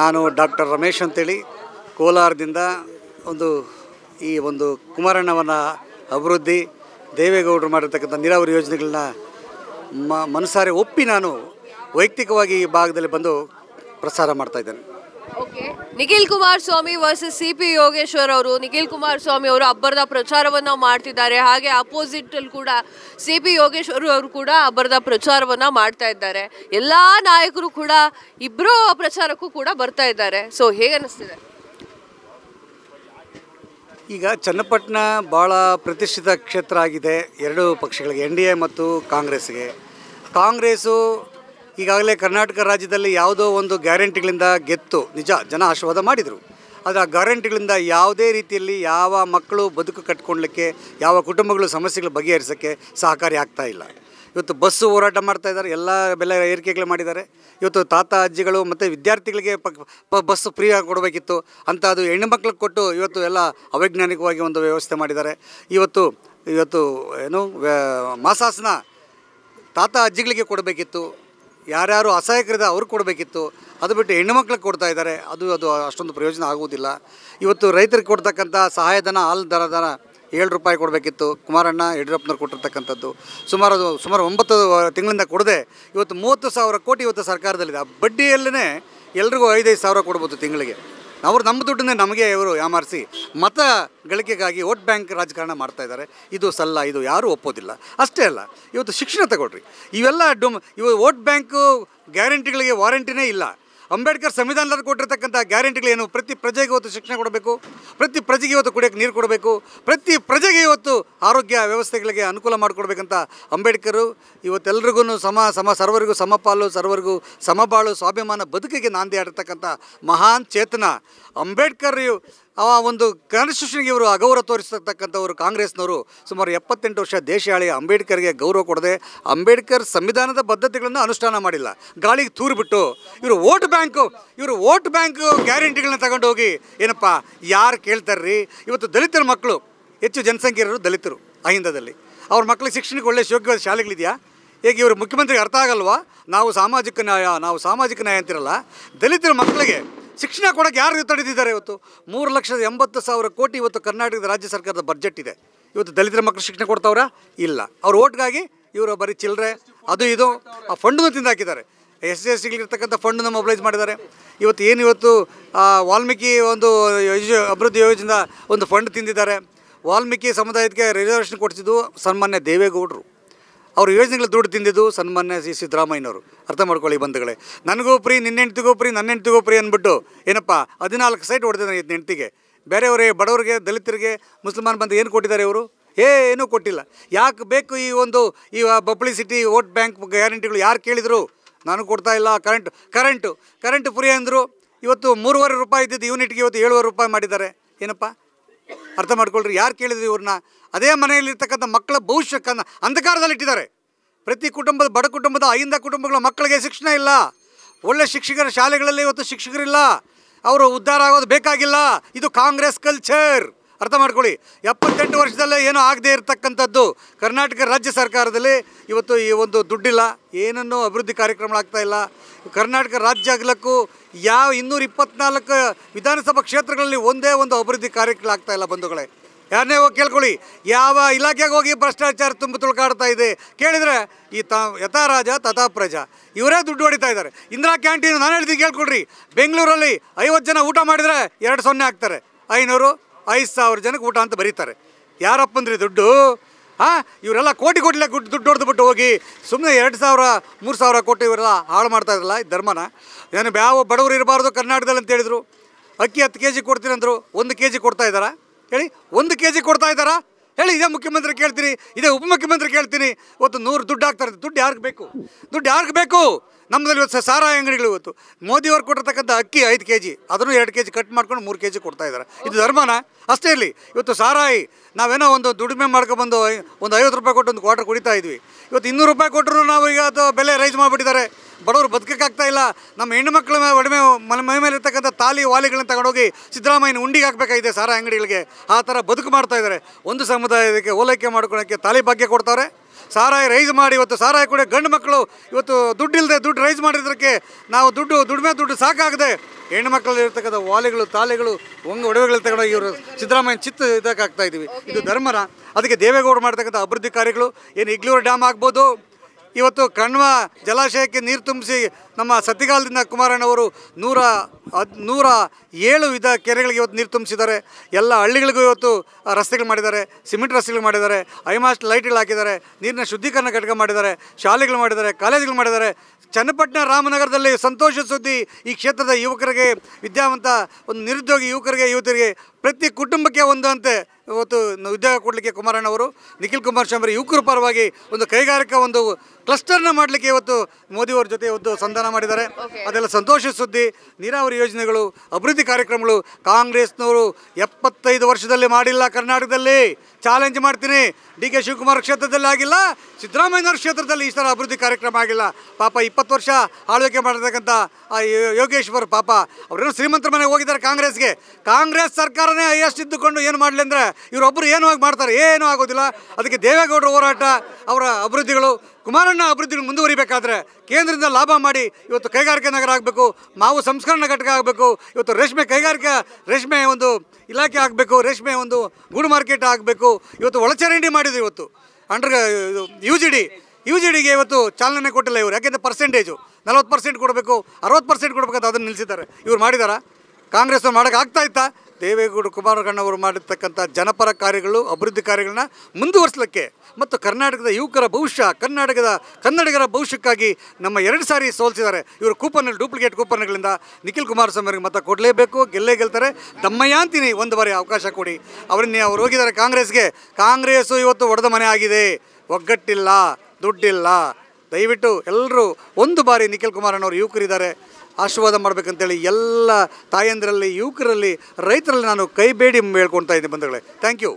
ನಾನು ಡಾಕ್ಟರ್ ರಮೇಶ್ ಅಂತೇಳಿ ಕೋಲಾರದಿಂದ ಒಂದು ಈ ಒಂದು ಕುಮಾರಣ್ಣವನ ಅಭಿವೃದ್ಧಿ ದೇವೇಗೌಡರು ಮಾಡಿರ್ತಕ್ಕಂಥ ನೀರಾವರಿ ಯೋಜನೆಗಳನ್ನ ಮ ಮನಸಾರೆ ಒಪ್ಪಿ ನಾನು ವೈಯಕ್ತಿಕವಾಗಿ ಈ ಭಾಗದಲ್ಲಿ ಬಂದು ಪ್ರಸಾರ ಮಾಡ್ತಾಯಿದ್ದೇನೆ Nikhil Swami versus C P Yogeshwar ಅವರು ನಿಖಿಲ್ ಸ್ವಾಮಿ ಅವರು ಅಬ್ಬರದ ಪ್ರಚಾರವನ್ನು ಮಾಡ್ತಿದ್ದಾರೆ ಹಾಗೆ ಅಪೋಸಿಟ್ ಅಲ್ಲಿ ಕೂಡ ಸಿ ಪಿ ಯೋಗೇಶ್ವರ್ ಅವರು ಕೂಡ ಅಬ್ಬರದ ಪ್ರಚಾರವನ್ನು ಮಾಡ್ತಾ ಇದ್ದಾರೆ ಎಲ್ಲ ನಾಯಕರು ಕೂಡ ಇಬ್ರು ಪ್ರಚಾರಕ್ಕೂ ಕೂಡ ಬರ್ತಾ ಇದ್ದಾರೆ ಸೊ ಹೇಗೆ ಅನಿಸ್ತಿದೆ ಈಗ ಚನ್ನಪಟ್ಟಣ ಬಹಳ ಪ್ರತಿಷ್ಠಿತ ಕ್ಷೇತ್ರ ಆಗಿದೆ ಎರಡು ಪಕ್ಷಗಳಿಗೆ ಎನ್ ಡಿ ಎ ಮತ್ತು ಕಾಂಗ್ರೆಸ್ಗೆ ಕಾಂಗ್ರೆಸ್ಸು ಈಗಾಗಲೇ ಕರ್ನಾಟಕ ರಾಜ್ಯದಲ್ಲಿ ಯಾವುದೋ ಒಂದು ಗ್ಯಾರಂಟಿಗಳಿಂದ ಗೆತ್ತು ನಿಜ ಜನ ಆಶೀರ್ವಾದ ಮಾಡಿದರು ಆದರೆ ಆ ಗ್ಯಾರಂಟಿಗಳಿಂದ ಯಾವುದೇ ರೀತಿಯಲ್ಲಿ ಯಾವ ಮಕ್ಕಳು ಬದುಕು ಕಟ್ಕೊಳ್ಲಿಕ್ಕೆ ಯಾವ ಕುಟುಂಬಗಳು ಸಮಸ್ಯೆಗಳು ಬಗೆಹರಿಸೋಕ್ಕೆ ಸಹಕಾರಿ ಆಗ್ತಾ ಇಲ್ಲ ಇವತ್ತು ಬಸ್ಸು ಹೋರಾಟ ಮಾಡ್ತಾ ಇದ್ದಾರೆ ಎಲ್ಲ ಬೆಲೆ ಏರಿಕೆಗಳು ಮಾಡಿದ್ದಾರೆ ಇವತ್ತು ತಾತ ಅಜ್ಜಿಗಳು ಮತ್ತು ವಿದ್ಯಾರ್ಥಿಗಳಿಗೆ ಪ ಬಸ್ಸು ಆಗಿ ಕೊಡಬೇಕಿತ್ತು ಅಂತ ಅದು ಹೆಣ್ಣುಮಕ್ಳಿಗೆ ಕೊಟ್ಟು ಇವತ್ತು ಎಲ್ಲ ಅವೈಜ್ಞಾನಿಕವಾಗಿ ಒಂದು ವ್ಯವಸ್ಥೆ ಮಾಡಿದ್ದಾರೆ ಇವತ್ತು ಇವತ್ತು ಏನು ಮಾಸಾಸನ ತಾತ ಅಜ್ಜಿಗಳಿಗೆ ಕೊಡಬೇಕಿತ್ತು ಯಾರ್ಯಾರು ಅಸಹಾಯಕರಿದೆ ಅವ್ರಿಗೆ ಕೊಡಬೇಕಿತ್ತು ಅದು ಬಿಟ್ಟು ಮಕ್ಳಿಗೆ ಕೊಡ್ತಾ ಇದ್ದಾರೆ ಅದು ಅದು ಅಷ್ಟೊಂದು ಪ್ರಯೋಜನ ಆಗುವುದಿಲ್ಲ ಇವತ್ತು ರೈತರಿಗೆ ಕೊಡ್ತಕ್ಕಂಥ ಸಹಾಯಧನ ಹಾಲು ದರ ದರ ಏಳು ರೂಪಾಯಿ ಕೊಡಬೇಕಿತ್ತು ಕುಮಾರಣ್ಣ ಯಡಿಯೂರಪ್ಪನವ್ರು ಕೊಟ್ಟಿರ್ತಕ್ಕಂಥದ್ದು ಸುಮಾರು ಅದು ಸುಮಾರು ಒಂಬತ್ತು ತಿಂಗಳಿಂದ ಕೊಡದೆ ಇವತ್ತು ಮೂವತ್ತು ಸಾವಿರ ಕೋಟಿ ಇವತ್ತು ಸರ್ಕಾರದಲ್ಲಿದೆ ಆ ಬಡ್ಡಿಯಲ್ಲೇ ಎಲ್ರಿಗೂ ಐದೈದು ಸಾವಿರ ಕೊಡ್ಬೋದು ತಿಂಗಳಿಗೆ ಅವರು ನಮ್ಮ ದುಡ್ಡನ್ನೇ ನಮಗೆ ಇವರು ಯಾಮಾರಿಸಿ ಮತ ಗಳಿಕೆಗಾಗಿ ವೋಟ್ ಬ್ಯಾಂಕ್ ರಾಜಕಾರಣ ಮಾಡ್ತಾ ಇದ್ದಾರೆ ಇದು ಸಲ್ಲ ಇದು ಯಾರೂ ಒಪ್ಪೋದಿಲ್ಲ ಅಷ್ಟೇ ಅಲ್ಲ ಇವತ್ತು ಶಿಕ್ಷಣ ತಗೊಳ್ರಿ ಇವೆಲ್ಲ ಡುಮ್ ಇವು ವೋಟ್ ಬ್ಯಾಂಕು ಗ್ಯಾರಂಟಿಗಳಿಗೆ ವಾರಂಟಿನೇ ಇಲ್ಲ ಅಂಬೇಡ್ಕರ್ ಸಂವಿಧಾನದಲ್ಲಿ ಕೊಟ್ಟಿರ್ತಕ್ಕಂಥ ಗ್ಯಾರಂಟಿಗಳೇನು ಪ್ರತಿ ಪ್ರಜೆಗೆ ಇವತ್ತು ಶಿಕ್ಷಣ ಕೊಡಬೇಕು ಪ್ರತಿ ಪ್ರಜೆಗೆ ಇವತ್ತು ಕುಡಿಯೋಕ್ಕೆ ನೀರು ಕೊಡಬೇಕು ಪ್ರತಿ ಪ್ರಜೆಗೆ ಇವತ್ತು ಆರೋಗ್ಯ ವ್ಯವಸ್ಥೆಗಳಿಗೆ ಅನುಕೂಲ ಮಾಡಿಕೊಡ್ಬೇಕಂತ ಅಂಬೇಡ್ಕರು ಇವತ್ತೆಲ್ಲರಿಗೂ ಸಮ ಸಮ ಸರ್ವರಿಗೂ ಸಮಪಾಲು ಸರ್ವರಿಗೂ ಸಮಬಾಳು ಸ್ವಾಭಿಮಾನ ಬದುಕಿಗೆ ನಾಂದಿ ಆಡಿರ್ತಕ್ಕಂಥ ಮಹಾನ್ ಚೇತನ ಅಂಬೇಡ್ಕರ್ ಆ ಒಂದು ಕಾನ್ಸ್ಟಿಟ್ಯೂಷನ್ಗೆ ಇವರು ಅಗೌರವ ತೋರಿಸತಕ್ಕಂಥವ್ರು ಕಾಂಗ್ರೆಸ್ನವರು ಸುಮಾರು ಎಪ್ಪತ್ತೆಂಟು ವರ್ಷ ದೇಶಾಳಿ ಅಂಬೇಡ್ಕರ್ಗೆ ಗೌರವ ಕೊಡದೆ ಅಂಬೇಡ್ಕರ್ ಸಂವಿಧಾನದ ಬದ್ಧತೆಗಳನ್ನು ಅನುಷ್ಠಾನ ಮಾಡಿಲ್ಲ ಗಾಳಿಗೆ ತೂರಿಬಿಟ್ಟು ಇವರು ವೋಟ್ ಬ್ಯಾಂಕು ಇವರು ವೋಟ್ ಬ್ಯಾಂಕು ಗ್ಯಾರಂಟಿಗಳನ್ನ ತಗೊಂಡು ಹೋಗಿ ಏನಪ್ಪ ಯಾರು ಕೇಳ್ತಾರ್ರಿ ಇವತ್ತು ದಲಿತರ ಮಕ್ಕಳು ಹೆಚ್ಚು ಜನಸಂಖ್ಯೆಯರು ದಲಿತರು ಅಹಿಂದದಲ್ಲಿ ಅವ್ರ ಮಕ್ಕಳಿಗೆ ಶಿಕ್ಷಣಕ್ಕೆ ಒಳ್ಳೆಯ ಶೋಗ್ಯವಾದ ಶಾಲೆಗಳಿದೆಯಾ ಏಕೆ ಇವರು ಮುಖ್ಯಮಂತ್ರಿಗೆ ಅರ್ಥ ಆಗಲ್ವಾ ನಾವು ಸಾಮಾಜಿಕ ನ್ಯಾಯ ನಾವು ಸಾಮಾಜಿಕ ನ್ಯಾಯ ಅಂತಿರಲ್ಲ ದಲಿತರ ಮಕ್ಕಳಿಗೆ ಶಿಕ್ಷಣ ಕೊಡೋಕ್ಕೆ ಯಾರು ತಡೆದಿದ್ದಾರೆ ಇವತ್ತು ಮೂರು ಲಕ್ಷದ ಎಂಬತ್ತು ಸಾವಿರ ಕೋಟಿ ಇವತ್ತು ಕರ್ನಾಟಕದ ರಾಜ್ಯ ಸರ್ಕಾರದ ಬಜೆಟ್ ಇದೆ ಇವತ್ತು ದಲಿತರ ಮಕ್ಕಳು ಶಿಕ್ಷಣ ಕೊಡ್ತಾವ್ರಾ ಇಲ್ಲ ಅವ್ರ ಓಟ್ಗಾಗಿ ಇವರು ಬರೀ ಚಿಲ್ಲರೆ ಅದು ಇದು ಆ ಫಂಡನ್ನು ತಿಂದಾಕಿದ್ದಾರೆ ಎಸ್ ಸಿ ಎಸ್ ಸಿಗಳಿರ್ತಕ್ಕಂಥ ಫಂಡನ್ನು ಮೊಬಲೈಸ್ ಮಾಡಿದ್ದಾರೆ ಇವತ್ತು ಏನು ಇವತ್ತು ವಾಲ್ಮೀಕಿ ಒಂದು ಯೋಜ ಅಭಿವೃದ್ಧಿ ಯೋಜನೆಯಿಂದ ಒಂದು ಫಂಡ್ ತಿಂದಿದ್ದಾರೆ ವಾಲ್ಮೀಕಿ ಸಮುದಾಯಕ್ಕೆ ರಿಸರ್ವೇಷನ್ ಕೊಡಿಸಿದ್ದು ಸನ್ಮಾನ್ಯ ದೇವೇಗೌಡರು ಅವರು ಯೋಜನೆಗಳು ದುಡ್ಡು ತಿಂದಿದ್ದು ಸನ್ಮಾನ್ಯ ಸಿ ಸಿದ್ದರಾಮಯ್ಯನವರು ಅರ್ಥ ಮಾಡ್ಕೊಳ್ಳಿ ಬಂಧುಗಳೇ ನನಗೂ ಪ್ರೀ ನಿನ್ನೆಂಟಿಗೂ ಫ್ರೀ ನನ್ನ ಹೆಂಡ್ತಿಗೂ ಪ್ರೀ ಅಂದ್ಬಿಟ್ಟು ಏನಪ್ಪ ಹದಿನಾಲ್ಕು ಸೈಟ್ ಹೊಡೆದಿದ್ದಾರೆ ಇದನ್ನ ಹೆಂಡ್ತಿಗೆ ಬೇರೆಯವರೇ ಬಡವರಿಗೆ ದಲಿತರಿಗೆ ಮುಸ್ಲ್ಮಾನ್ ಬಂದು ಏನು ಕೊಟ್ಟಿದ್ದಾರೆ ಇವರು ಏನೂ ಕೊಟ್ಟಿಲ್ಲ ಯಾಕೆ ಬೇಕು ಈ ಒಂದು ಈ ಸಿಟಿ ವೋಟ್ ಬ್ಯಾಂಕ್ ಗ್ಯಾರಂಟಿಗಳು ಯಾರು ಕೇಳಿದರು ನಾನು ಕೊಡ್ತಾ ಇಲ್ಲ ಕರೆಂಟ್ ಕರೆಂಟು ಕರೆಂಟ್ ಫ್ರೀ ಅಂದರು ಇವತ್ತು ಮೂರುವರೆ ರೂಪಾಯಿ ಇದ್ದಿದ್ದು ಯೂನಿಟ್ಗೆ ಇವತ್ತು ಏಳುವರೆ ರೂಪಾಯಿ ಮಾಡಿದ್ದಾರೆ ಏನಪ್ಪ ಅರ್ಥ ಮಾಡ್ಕೊಳ್ರಿ ಯಾರು ಕೇಳಿದ್ರು ಇವ್ರನ್ನ ಅದೇ ಮನೆಯಲ್ಲಿರ್ತಕ್ಕಂಥ ಮಕ್ಕಳ ಭವಿಷ್ಯಕ್ಕನ್ನು ಅಂಧಕಾರದಲ್ಲಿಟ್ಟಿದ್ದಾರೆ ಪ್ರತಿ ಕುಟುಂಬದ ಬಡ ಕುಟುಂಬದ ಐಂದ ಕುಟುಂಬಗಳ ಮಕ್ಕಳಿಗೆ ಶಿಕ್ಷಣ ಇಲ್ಲ ಒಳ್ಳೆ ಶಿಕ್ಷಕರ ಶಾಲೆಗಳಲ್ಲಿ ಇವತ್ತು ಶಿಕ್ಷಕರಿಲ್ಲ ಅವರು ಉದ್ಧಾರ ಆಗೋದು ಬೇಕಾಗಿಲ್ಲ ಇದು ಕಾಂಗ್ರೆಸ್ ಕಲ್ಚರ್ ಅರ್ಥ ಮಾಡ್ಕೊಳ್ಳಿ ಎಪ್ಪತ್ತೆಂಟು ವರ್ಷದಲ್ಲೇ ಏನೂ ಆಗದೇ ಇರತಕ್ಕಂಥದ್ದು ಕರ್ನಾಟಕ ರಾಜ್ಯ ಸರ್ಕಾರದಲ್ಲಿ ಇವತ್ತು ಈ ಒಂದು ದುಡ್ಡಿಲ್ಲ ಏನನ್ನೂ ಅಭಿವೃದ್ಧಿ ಕಾರ್ಯಕ್ರಮಗಳಾಗ್ತಾ ಇಲ್ಲ ಕರ್ನಾಟಕ ರಾಜ್ಯ ಆಗಲಕ್ಕೂ ಯಾವ ಇನ್ನೂರ ಇಪ್ಪತ್ನಾಲ್ಕು ವಿಧಾನಸಭಾ ಕ್ಷೇತ್ರಗಳಲ್ಲಿ ಒಂದೇ ಒಂದು ಅಭಿವೃದ್ಧಿ ಕಾರ್ಯಕ್ರಮ ಇಲ್ಲ ಬಂಧುಗಳೇ ಯಾರನ್ನೇ ಹೋಗಿ ಕೇಳ್ಕೊಳ್ಳಿ ಯಾವ ಇಲಾಖೆಗೆ ಹೋಗಿ ಭ್ರಷ್ಟಾಚಾರ ತುಂಬ ತುಳ್ಕಾಡ್ತಾ ಇದೆ ಕೇಳಿದರೆ ಈ ತ ಯಥಾ ರಾಜ ತಥಾ ಪ್ರಜಾ ಇವರೇ ದುಡ್ಡು ಹೊಡಿತಾ ಇದ್ದಾರೆ ಇಂದಿರಾ ಕ್ಯಾಂಟೀನ್ ನಾನು ಹೇಳ್ತೀನಿ ಕೇಳ್ಕೊಡ್ರಿ ಬೆಂಗಳೂರಲ್ಲಿ ಐವತ್ತು ಜನ ಊಟ ಮಾಡಿದರೆ ಎರಡು ಸೊನ್ನೆ ಆಗ್ತಾರೆ ಐನೂರು ಐದು ಸಾವಿರ ಜನಕ್ಕೆ ಊಟ ಅಂತ ಬರೀತಾರೆ ಯಾರಪ್ಪ ಅಂದರೆ ದುಡ್ಡು ಹಾಂ ಇವರೆಲ್ಲ ಕೋಟಿ ಕೋಟಿಲೆ ಗುಡ್ ದುಡ್ಡು ಬಿಟ್ಟು ಹೋಗಿ ಸುಮ್ಮನೆ ಎರಡು ಸಾವಿರ ಮೂರು ಸಾವಿರ ಕೋಟಿ ಇವರೆಲ್ಲ ಹಾಳು ಮಾಡ್ತಾ ಈ ಧರ್ಮನ ಏನು ಯಾವ ಬಡವರು ಇರಬಾರ್ದು ಕರ್ನಾಟಕದಲ್ಲಿ ಅಂತ ಅಕ್ಕಿ ಹತ್ತು ಕೆ ಜಿ ಕೊಡ್ತೀನಿ ಅಂದರು ಒಂದು ಕೆ ಜಿ ಕೊಡ್ತಾ ಇದ್ದಾರಾ ಹೇಳಿ ಒಂದು ಕೆ ಜಿ ಕೊಡ್ತಾ ಇದ್ದಾರಾ ಹೇಳಿ ಇದೇ ಮುಖ್ಯಮಂತ್ರಿ ಕೇಳ್ತೀನಿ ಇದೇ ಉಪಮುಖ್ಯಮಂತ್ರಿ ಕೇಳ್ತೀನಿ ಇವತ್ತು ನೂರು ದುಡ್ಡು ಹಾಕ್ತಾರೆ ದುಡ್ಡು ಯಾರಿಗೆ ಬೇಕು ದುಡ್ಡು ಯಾರಿಗೆ ಬೇಕು ನಮ್ಮದಲ್ಲಿ ಇವತ್ತು ಸಾರಾಯಿ ಅಂಗಡಿಗಳು ಇವತ್ತು ಮೋದಿಯವ್ರು ಕೊಟ್ಟಿರ್ತಕ್ಕಂಥ ಅಕ್ಕಿ ಐದು ಕೆ ಜಿ ಅದನ್ನು ಎರಡು ಕೆ ಜಿ ಕಟ್ ಮಾಡ್ಕೊಂಡು ಮೂರು ಕೆ ಜಿ ಕೊಡ್ತಾ ಇದ್ದಾರೆ ಇದು ಧರ್ಮನ ಅಷ್ಟೇ ಇರಲಿ ಇವತ್ತು ಸಾರಾಯಿ ನಾವೇನೋ ಒಂದು ದುಡಿಮೆ ಮಾಡ್ಕೊಬಂದು ಒಂದು ಐವತ್ತು ರೂಪಾಯಿ ಕೊಟ್ಟು ಒಂದು ಕ್ವಾರ್ಟರ್ ಕುಡಿತಾ ಇದ್ವಿ ಇವತ್ತು ಇನ್ನೂರು ರೂಪಾಯಿ ಕೊಟ್ಟರು ನಾವು ಈಗ ಅದು ಬೆಲೆ ರೈಸ್ ಮಾಡಿಬಿಟ್ಟಿದ್ದಾರೆ ಬಡವರು ಬದುಕಕ್ಕಾಗ್ತಾ ಇಲ್ಲ ನಮ್ಮ ಹೆಣ್ಣುಮಕ್ಳ ಒಡಮೆ ಮನೆ ಮೈ ಮೇಲೆ ಇರ್ತಕ್ಕಂಥ ತಾಲಿ ವಾಲಿಗಳನ್ನ ತಗೊಂಡೋಗಿ ಸಿದ್ದರಾಮಯ್ಯನ ಉಂಡಿಗೆ ಹಾಕಬೇಕಾಗಿದೆ ಸಾರ ಅಂಗಡಿಗಳಿಗೆ ಆ ಥರ ಬದುಕು ಮಾಡ್ತಾ ಇದ್ದಾರೆ ಒಂದು ಸಮುದಾಯಕ್ಕೆ ಓಲೈಕೆ ಮಾಡ್ಕೊಳ್ಳೋಕ್ಕೆ ತಾಲಿ ಭಾಗ್ಯ ಕೊಡ್ತಾರೆ ಸಾರಾಯಿ ರೈಸ್ ಮಾಡಿ ಇವತ್ತು ಸಾರಾಯಿ ಕೂಡ ಗಂಡು ಮಕ್ಕಳು ಇವತ್ತು ದುಡ್ಡಿಲ್ಲದೆ ದುಡ್ಡು ರೈಸ್ ಮಾಡಿದ್ರಕ್ಕೆ ನಾವು ದುಡ್ಡು ದುಡ್ಮೆ ದುಡ್ಡು ಸಾಕಾಗದೆ ಹೆಣ್ಣು ಮಕ್ಕಳಲ್ಲಿ ಇರ್ತಕ್ಕಂಥ ವಾಲಿಗಳು ತಾಲೆಗಳು ಒಂಗ ಒಡವೆಗಳು ತಗೊಂಡು ಇವರು ಸಿದ್ದರಾಮಯ್ಯ ಚಿತ್ತ ಇದಕ್ಕಾಗ್ತಾ ಇದ್ದೀವಿ ಇದು ಧರ್ಮನ ಅದಕ್ಕೆ ದೇವೇಗೌಡರು ಮಾಡ್ತಕ್ಕಂಥ ಅಭಿವೃದ್ಧಿ ಕಾರ್ಯಗಳು ಏನು ಇಗ್ಲೂರು ಡ್ಯಾಮ್ ಆಗ್ಬೋದು ಇವತ್ತು ಕಣ್ವ ಜಲಾಶಯಕ್ಕೆ ನೀರು ತುಂಬಿಸಿ ನಮ್ಮ ಸತಿಗಾಲದಿಂದ ಕುಮಾರಣ್ಣವರು ನೂರ ಅದು ನೂರ ಏಳು ವಿಧ ಕೆರೆಗಳಿಗೆ ಇವತ್ತು ನೀರು ತುಂಬಿಸಿದ್ದಾರೆ ಎಲ್ಲ ಹಳ್ಳಿಗಳಿಗೂ ಇವತ್ತು ರಸ್ತೆಗಳು ಮಾಡಿದ್ದಾರೆ ಸಿಮೆಂಟ್ ರಸ್ತೆಗಳು ಮಾಡಿದ್ದಾರೆ ಐಮಾಸ್ಟ್ ಲೈಟ್ಗಳು ಹಾಕಿದ್ದಾರೆ ನೀರಿನ ಶುದ್ಧೀಕರಣ ಘಟಕ ಮಾಡಿದ್ದಾರೆ ಶಾಲೆಗಳು ಮಾಡಿದ್ದಾರೆ ಕಾಲೇಜುಗಳು ಮಾಡಿದ್ದಾರೆ ಚನ್ನಪಟ್ಟಣ ರಾಮನಗರದಲ್ಲಿ ಸಂತೋಷ ಸುದ್ದಿ ಈ ಕ್ಷೇತ್ರದ ಯುವಕರಿಗೆ ವಿದ್ಯಾವಂತ ಒಂದು ನಿರುದ್ಯೋಗಿ ಯುವಕರಿಗೆ ಯುವತಿಯರಿಗೆ ಪ್ರತಿ ಕುಟುಂಬಕ್ಕೆ ಒಂದು ಅಂತೆ ಇವತ್ತು ಉದ್ಯೋಗ ಕೊಡಲಿಕ್ಕೆ ಕುಮಾರಣ್ಣ ಅವರು ನಿಖಿಲ್ ಕುಮಾರಸ್ವಾಮಿ ಯುವಕರ ಪರವಾಗಿ ಒಂದು ಕೈಗಾರಿಕಾ ಒಂದು ಕ್ಲಸ್ಟರ್ನ ಮಾಡಲಿಕ್ಕೆ ಇವತ್ತು ಮೋದಿಯವರ ಜೊತೆ ಒಂದು ಸಂಧಾನ ಮಾಡಿದ್ದಾರೆ ಅದೆಲ್ಲ ಸಂತೋಷ ಸುದ್ದಿ ನೀರಾವರಿ ಯೋಜನೆಗಳು ಅಭಿವೃದ್ಧಿ ಕಾರ್ಯಕ್ರಮಗಳು ಕಾಂಗ್ರೆಸ್ನವರು ಎಪ್ಪತ್ತೈದು ವರ್ಷದಲ್ಲಿ ಮಾಡಿಲ್ಲ ಕರ್ನಾಟಕದಲ್ಲಿ ಚಾಲೆಂಜ್ ಮಾಡ್ತೀನಿ ಡಿ ಕೆ ಶಿವಕುಮಾರ್ ಕ್ಷೇತ್ರದಲ್ಲಿ ಆಗಿಲ್ಲ ಸಿದ್ದರಾಮಯ್ಯನವರ ಕ್ಷೇತ್ರದಲ್ಲಿ ಈ ಥರ ಅಭಿವೃದ್ಧಿ ಕಾರ್ಯಕ್ರಮ ಆಗಿಲ್ಲ ಪಾಪ ಇಪ್ಪತ್ತು ವರ್ಷ ಆಳ್ವಿಕೆ ಮಾಡಿರ್ತಕ್ಕಂಥ ಆ ಯೋಗೇಶ್ವರ್ ಪಾಪ ಅವರೇನು ಶ್ರೀಮಂತರ ಮನೆಗೆ ಹೋಗಿದ್ದಾರೆ ಕಾಂಗ್ರೆಸ್ಗೆ ಕಾಂಗ್ರೆಸ್ ಸರ್ಕಾರನೇ ಹೈಯೆಸ್ಟ್ ಇದ್ದುಕೊಂಡು ಏನು ಮಾಡಲಿ ಅಂದರೆ ಇವರೊಬ್ಬರು ಏನು ಆಗಿ ಮಾಡ್ತಾರೆ ಏನೂ ಆಗೋದಿಲ್ಲ ಅದಕ್ಕೆ ದೇವೇಗೌಡರ ಹೋರಾಟ ಅವರ ಅಭಿವೃದ್ಧಿಗಳು ಕುಮಾರಣ್ಣ ಅಭಿವೃದ್ಧಿ ಮುಂದುವರಿಬೇಕಾದ್ರೆ ಕೇಂದ್ರದಿಂದ ಲಾಭ ಮಾಡಿ ಇವತ್ತು ಕೈಗಾರಿಕೆ ನಗರ ಆಗಬೇಕು ಮಾವು ಸಂಸ್ಕರಣಾ ಘಟಕ ಆಗಬೇಕು ಇವತ್ತು ರೇಷ್ಮೆ ಕೈಗಾರಿಕಾ ರೇಷ್ಮೆ ಒಂದು ಇಲಾಖೆ ಆಗಬೇಕು ರೇಷ್ಮೆ ಒಂದು ಗೂಡು ಮಾರ್ಕೆಟ್ ಆಗಬೇಕು ಇವತ್ತು ಒಳಚರಂಡಿ ಮಾಡಿದೆ ಇವತ್ತು under U G D U G ಡಿಗೆ ಇವತ್ತು ಚಾಲನೆ ಕೊಟ್ಟಿಲ್ಲ ಇವರು ಯಾಕೆಂದರೆ ಪರ್ಸೆಂಟೇಜು ನಲ್ವತ್ತು ಪರ್ಸೆಂಟ್ ಕೊಡಬೇಕು ಅರವತ್ತು ಪರ್ಸೆಂಟ್ ಕೊಡಬೇಕಂತ ಅದನ್ನು ನಿಲ್ಲಿಸಿದ್ದಾರೆ ಇವ್ರು ಮಾಡಿದಾರಾ ಕಾಂಗ್ರೆಸ್ ಮಾಡೋಕ್ಕಾಗ್ತಾ ಆಗ್ತಾ ದೇವೇಗೌಡ ಕುಮಾರಗಣ್ಣವರು ಮಾಡಿರ್ತಕ್ಕಂಥ ಜನಪರ ಕಾರ್ಯಗಳು ಅಭಿವೃದ್ಧಿ ಕಾರ್ಯಗಳನ್ನ ಮುಂದುವರಿಸಲಿಕ್ಕೆ ಮತ್ತು ಕರ್ನಾಟಕದ ಯುವಕರ ಭವಿಷ್ಯ ಕರ್ನಾಟಕದ ಕನ್ನಡಿಗರ ಭವಿಷ್ಯಕ್ಕಾಗಿ ನಮ್ಮ ಎರಡು ಸಾರಿ ಸೋಲಿಸಿದ್ದಾರೆ ಇವರು ಕೂಪನ್ ಡೂಪ್ಲಿಕೇಟ್ ಕೂಪನ್ಗಳಿಂದ ನಿಖಿಲ್ ಕುಮಾರಸ್ವಾಮಿ ಅವರಿಗೆ ಮತ ಕೊಡಲೇಬೇಕು ಗೆಲ್ಲೇ ಗೆಲ್ತಾರೆ ದಮ್ಮಯ್ಯ ಅಂತೀನಿ ಒಂದು ಬಾರಿ ಅವಕಾಶ ಕೊಡಿ ಅವರನ್ನೇ ಅವ್ರು ಹೋಗಿದ್ದಾರೆ ಕಾಂಗ್ರೆಸ್ಗೆ ಕಾಂಗ್ರೆಸ್ಸು ಇವತ್ತು ಒಡೆದ ಮನೆ ಆಗಿದೆ ಒಗ್ಗಟ್ಟಿಲ್ಲ ದುಡ್ಡಿಲ್ಲ ದಯವಿಟ್ಟು ಎಲ್ಲರೂ ಒಂದು ಬಾರಿ ನಿಖಿಲ್ ಕುಮಾರಣ್ಣವರು ಯುವಕರಿದ್ದಾರೆ ಆಶೀರ್ವಾದ ಮಾಡಬೇಕಂತೇಳಿ ಎಲ್ಲ ತಾಯಂದಿರಲ್ಲಿ ಯುವಕರಲ್ಲಿ ರೈತರಲ್ಲಿ ನಾನು ಕೈ ಬೇಡಿ ಹೇಳ್ಕೊಳ್ತಾ ಇದ್ದೀನಿ ಬಂಧುಗಳೇ ಥ್ಯಾಂಕ್ ಯು